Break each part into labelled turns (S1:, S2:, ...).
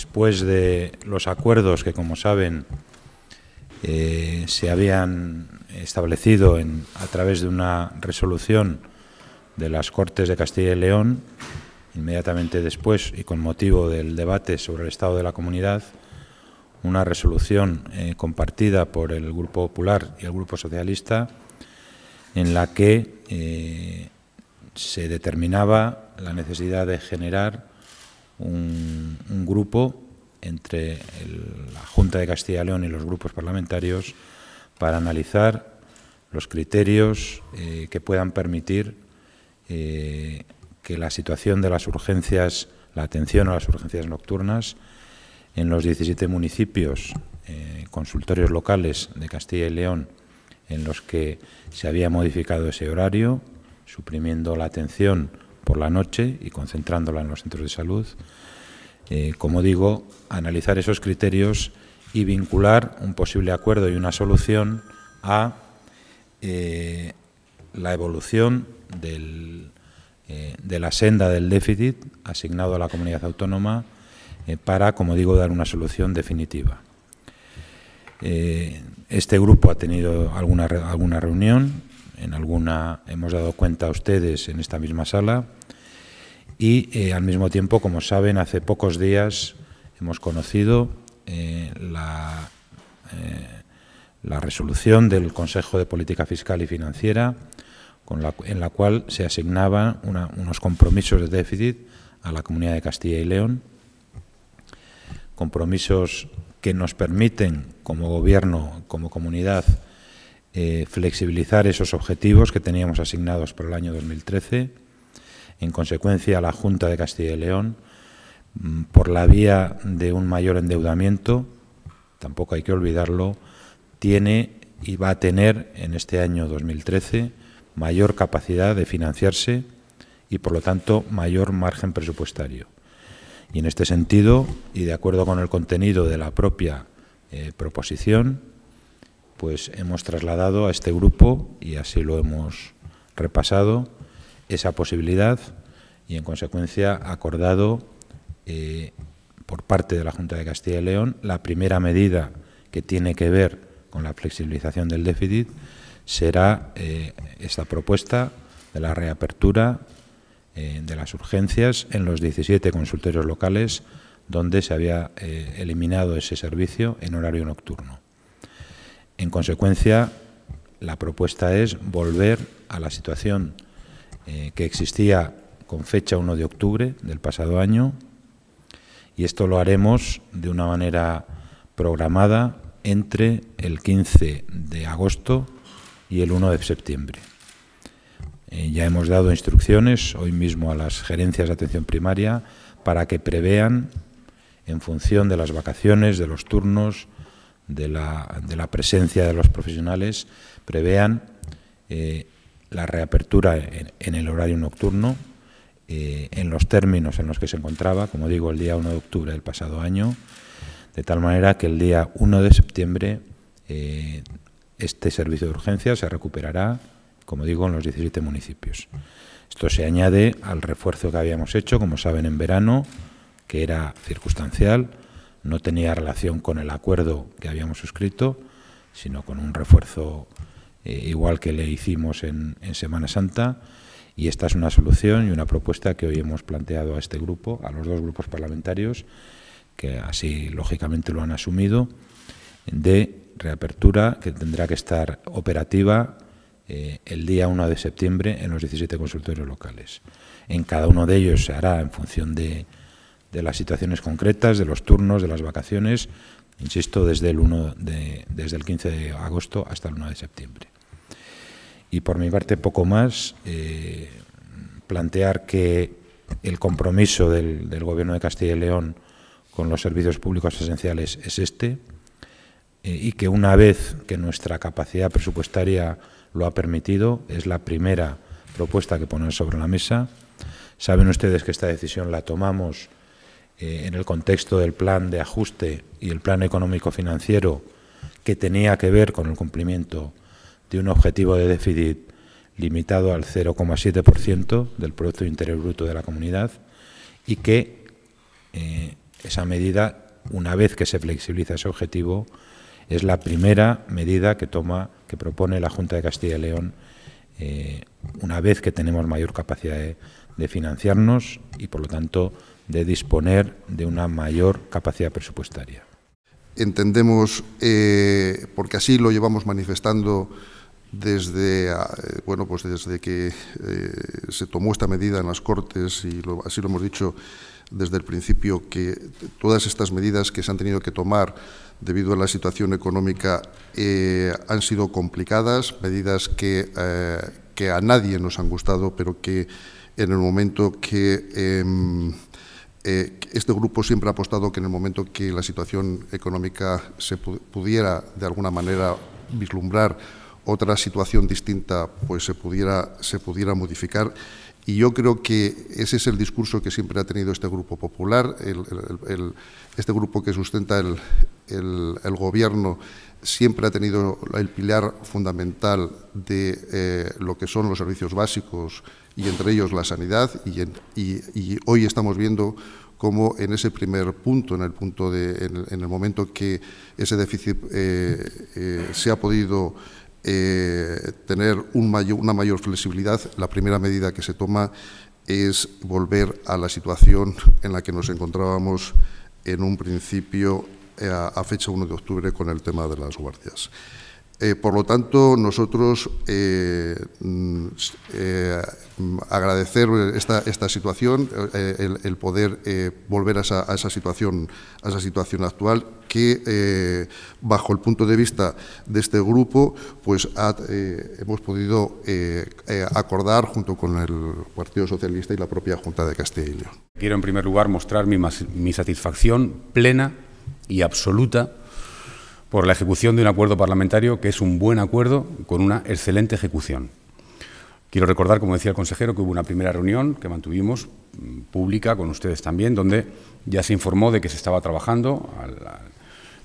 S1: después de los acuerdos que, como saben, eh, se habían establecido en, a través de una resolución de las Cortes de Castilla y León, inmediatamente después y con motivo del debate sobre el estado de la comunidad, una resolución eh, compartida por el Grupo Popular y el Grupo Socialista en la que eh, se determinaba la necesidad de generar un, grupo entre la Junta de Castilla y León y los grupos parlamentarios para analizar los criterios eh, que puedan permitir eh, que la situación de las urgencias, la atención a las urgencias nocturnas en los 17 municipios, eh, consultorios locales de Castilla y León, en los que se había modificado ese horario, suprimiendo la atención por la noche y concentrándola en los centros de salud. Eh, como digo, analizar esos criterios y vincular un posible acuerdo y una solución a eh, la evolución eh, de la senda del déficit asignado a la comunidad autónoma para, como digo, dar una solución definitiva. este grupo ha tenido alguna, alguna reunión en alguna hemos dado cuenta a ustedes en esta misma sala. Y eh, al mismo tiempo, como saben, hace pocos días hemos conocido eh, eh, la, resolución del Consejo de Política Fiscal y Financiera, en la cual se asignaban unos compromisos de déficit a la Comunidad de Castilla y León, compromisos que nos permiten, como Gobierno, como comunidad, eh, flexibilizar esos objetivos que teníamos asignados para el año 2013. En consecuencia, la Junta de Castilla y León, mm, por la vía de un mayor endeudamiento, tampoco hay que olvidarlo, tiene y va a tener en este año 2013 mayor capacidad de financiarse y, por lo tanto, mayor margen presupuestario. Y en este sentido, y de acuerdo con el contenido de la propia eh, proposición, pues hemos trasladado a este grupo, y así lo hemos repasado, esa posibilidad y, en consecuencia, acordado eh, por parte de la Junta de Castilla y León la primera medida que tiene que ver con la flexibilización del déficit será eh, esta propuesta de la reapertura eh, de las urgencias en los 17 consultorios locales donde se había eliminado ese servicio en horario nocturno. En consecuencia, la propuesta es volver a la situación eh, que existía con fecha 1 de octubre del pasado año y esto lo haremos de una manera programada entre el 15 de agosto y el 1 de septiembre. Eh, ya hemos dado instrucciones hoy mismo a las gerencias de atención primaria para que prevean, en función de las vacaciones, de los turnos, de la, de la presencia de los profesionales prevean eh, la reapertura en, el horario nocturno, eh, en los términos en los que se encontraba, como digo, el día 1 de octubre del pasado año, de tal manera que el día 1 de septiembre eh, este servicio de urgencia se recuperará, como digo, en los 17 municipios. Esto se añade al refuerzo que habíamos hecho, como saben, en verano, que era circunstancial, no tenía relación con el acuerdo que habíamos suscrito, sino con un refuerzo eh, igual que le hicimos en, Semana Santa. Y esta es una solución y una propuesta que hoy hemos planteado a este grupo, a los dos grupos parlamentarios, que así lógicamente lo han asumido, de reapertura que tendrá que estar operativa eh, el día 1 de septiembre en los 17 consultorios locales. En cada uno de ellos se hará en función de, de las situaciones concretas, de los turnos, de las vacaciones, insisto, desde el, 1 de, desde el 15 de agosto hasta el 1 de septiembre. Y por mi parte, poco más, eh, plantear que el compromiso del, del, Gobierno de Castilla y León con los servicios públicos esenciales es este, eh, y que una vez que nuestra capacidad presupuestaria lo ha permitido, es la primera propuesta que poner sobre la mesa. Saben ustedes que esta decisión la tomamos eh, en el contexto del plan de ajuste y el plan económico-financiero que tenía que ver con el cumplimiento de un objetivo de déficit limitado al 0,7% del Producto Interior Bruto de la comunidad y que eh, esa medida, una vez que se flexibiliza ese objetivo, es la primera medida que toma, que propone la Junta de Castilla y León eh, una vez que tenemos mayor capacidad de de financiarnos y, por lo tanto, de disponer de una mayor capacidad presupuestaria. Entendemos, eh,
S2: porque así lo llevamos manifestando desde, eh, bueno, pues desde que eh, se tomó esta medida en las Cortes, y así lo hemos dicho desde el principio, que todas estas medidas que se han tenido que tomar debido a la situación económica han sido complicadas, medidas que, que a nadie nos han gustado, pero que en el momento que... Em, eh, este grupo siempre ha apostado que en el momento que la situación económica se pudiera, de alguna manera, vislumbrar otra situación distinta, pues se pudiera, se pudiera modificar. Y yo creo que ese es el discurso que siempre ha tenido este grupo popular, este grupo que sustenta el, gobierno siempre ha tenido el pilar fundamental de eh, lo que son los servicios básicos y entre ellos la sanidad y, hoy estamos viendo cómo en ese primer punto, en el punto en, el momento que ese déficit eh, eh, se ha podido tener una mayor flexibilidad, la primera medida que se toma es volver a la situación en la que nos encontrábamos en un principio eh, a fecha 1 de octubre con el tema de las guardias. Eh, por lo tanto, nosotros eh, mm, agradecer esta, esta situación, el, poder volver a esa, situación, a esa situación actual, que bajo el punto de vista de este grupo, pues hemos podido acordar junto
S3: con el Partido Socialista y la propia Junta de Castilla y León. Quiero en primer lugar mostrar mi satisfacción plena y absoluta por la ejecución de un acuerdo parlamentario que es un buen acuerdo con una excelente ejecución. Quiero recordar, como decía el consejero, que hubo una primera reunión que mantuvimos mm, pública con ustedes también, donde ya se informó de que se estaba trabajando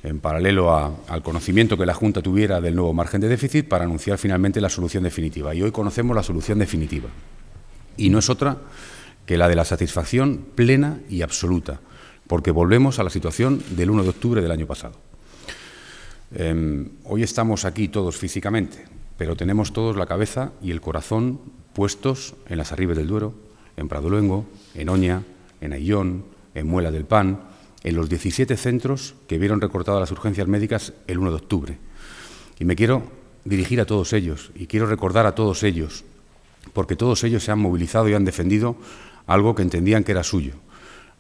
S3: en paralelo al conocimiento que la Junta tuviera del nuevo margen de déficit para anunciar finalmente la solución definitiva. Y hoy conocemos la solución definitiva. Y no es otra que la de la satisfacción plena y absoluta porque volvemos a la situación del 1 de octubre del año pasado. Em, hoy estamos aquí todos físicamente, pero tenemos todos la cabeza y el corazón puestos en las Arribes del Duero, en Pradolengo, en Oña, en Aillón, en Muela del Pan, en los 17 centros que vieron recortadas las urgencias médicas el 1 de octubre. Y me quiero dirigir a todos ellos y quiero recordar a todos ellos, porque todos ellos se han movilizado y han defendido algo que entendían que era suyo,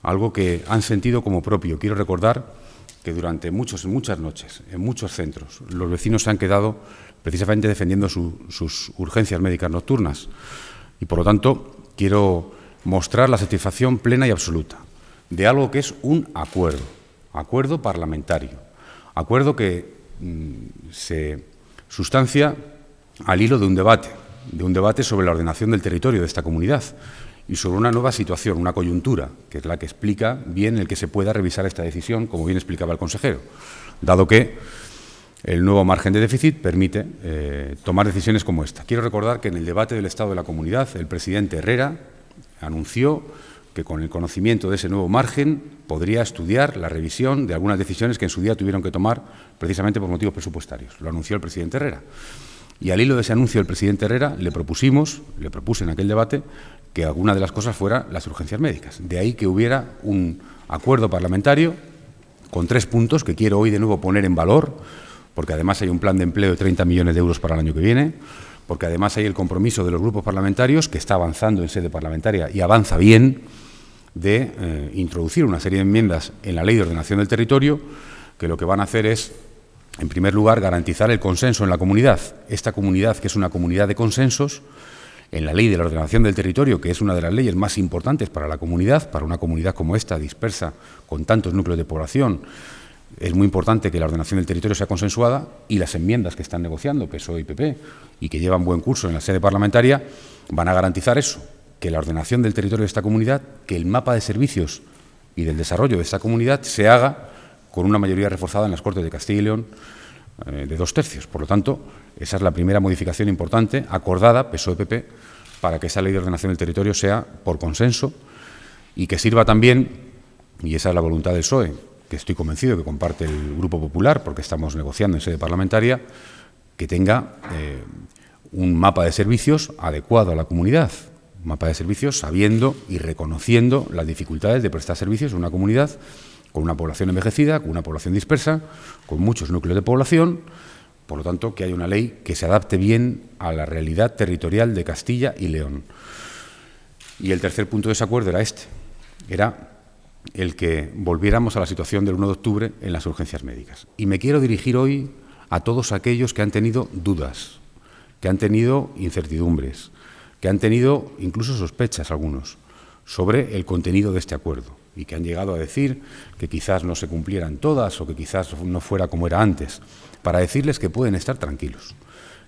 S3: algo que han sentido como propio. Quiero recordar que durante muchos, muchas noches, en muchos centros, los vecinos se han quedado precisamente defendiendo sus urgencias médicas nocturnas. Y por lo tanto, quiero mostrar la satisfacción plena y absoluta de algo que es un acuerdo, acuerdo parlamentario, acuerdo que mm, se sustancia al hilo de un debate, de un debate sobre la ordenación del territorio de esta comunidad y sobre una nueva situación, una coyuntura, que es la que explica bien el que se pueda revisar esta decisión, como bien explicaba el consejero, dado que el nuevo margen de déficit permite eh, tomar decisiones como esta. Quiero recordar que en el debate del Estado de la Comunidad, el presidente Herrera anunció que con el conocimiento de ese nuevo margen podría estudiar la revisión de algunas decisiones que en su día tuvieron que tomar precisamente por motivos presupuestarios. Lo anunció el presidente Herrera. Y al hilo de ese anuncio el presidente Herrera le propusimos, le propuse en aquel debate, que alguna de las cosas fuera las urgencias médicas. De ahí que hubiera un acuerdo parlamentario con tres puntos que quiero hoy de nuevo poner en valor, porque además hay un plan de empleo de 30 millones de euros para el año que viene, porque además hay el compromiso de los grupos parlamentarios, que está avanzando en sede parlamentaria y avanza bien, de eh, introducir una serie de enmiendas en la Ley de Ordenación del Territorio, que lo que van a hacer es en primer lugar, garantizar el consenso en la comunidad. Esta comunidad, que es una comunidad de consensos, en la ley de la ordenación del territorio, que es una de las leyes más importantes para la comunidad, para una comunidad como esta, dispersa, con tantos núcleos de población, es muy importante que la ordenación del territorio sea consensuada y las enmiendas que están negociando PSOE y PP y que llevan buen curso en la sede parlamentaria van a garantizar eso, que la ordenación del territorio de esta comunidad, que el mapa de servicios y del desarrollo de esta comunidad se haga con una mayoría reforzada en las Cortes de Castilla y León eh, de dos tercios. Por lo tanto, esa es la primera modificación importante acordada PSOE-PP para que esa ley de ordenación del territorio sea por consenso y que sirva también, y esa es la voluntad del PSOE, que estoy convencido que comparte el Grupo Popular, porque estamos negociando en sede parlamentaria, que tenga eh, un mapa de servicios adecuado a la comunidad, un mapa de servicios sabiendo y reconociendo las dificultades de prestar servicios en una comunidad con una población envejecida, con una población dispersa, con muchos núcleos de población, por lo tanto, que haya una ley que se adapte bien a la realidad territorial de Castilla y León. Y el tercer punto de desacuerdo era este, era el que volviéramos a la situación del 1 de octubre en las urgencias médicas. Y me quiero dirigir hoy a todos aquellos que han tenido dudas, que han tenido incertidumbres, que han tenido incluso sospechas algunos sobre el contenido de este acuerdo y que han llegado a decir que quizás no se cumplieran todas o que quizás no fuera como era antes, para decirles que pueden estar tranquilos,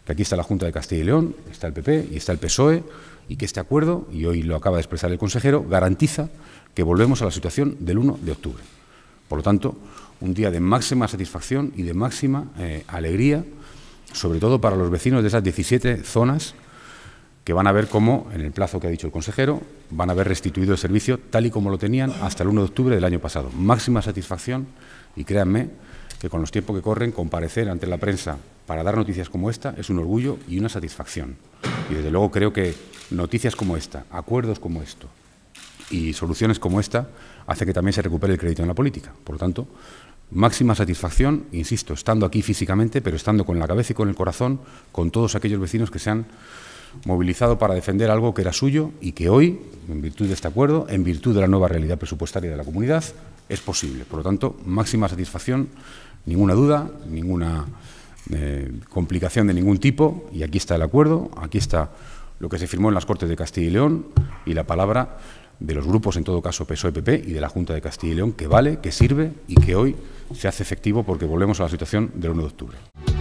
S3: que aquí está la Junta de Castilla y León, está el PP y está el PSOE y que este acuerdo, y hoy lo acaba de expresar el consejero, garantiza que volvemos a la situación del 1 de octubre. Por lo tanto, un día de máxima satisfacción y de máxima eh, alegría, sobre todo para los vecinos de esas 17 zonas que van a ver cómo, en el plazo que ha dicho el consejero, van a haber restituido el servicio tal y como lo tenían hasta el 1 de octubre del año pasado. Máxima satisfacción y créanme que con los tiempos que corren, comparecer ante la prensa para dar noticias como esta es un orgullo y una satisfacción. Y desde luego creo que noticias como esta, acuerdos como esto y soluciones como esta hace que también se recupere el crédito en la política. Por lo tanto, máxima satisfacción, insisto, estando aquí físicamente, pero estando con la cabeza y con el corazón con todos aquellos vecinos que se han movilizado para defender algo que era suyo y que hoy, en virtud de este acuerdo, en virtud de la nueva realidad presupuestaria de la comunidad, es posible. Por lo tanto, máxima satisfacción, ninguna duda, ninguna eh, complicación de ningún tipo. Y aquí está el acuerdo, aquí está lo que se firmó en las Cortes de Castilla y León y la palabra de los grupos, en todo caso PSOE-PP y de la Junta de Castilla y León, que vale, que sirve y que hoy se hace efectivo porque volvemos a la situación del 1 de octubre.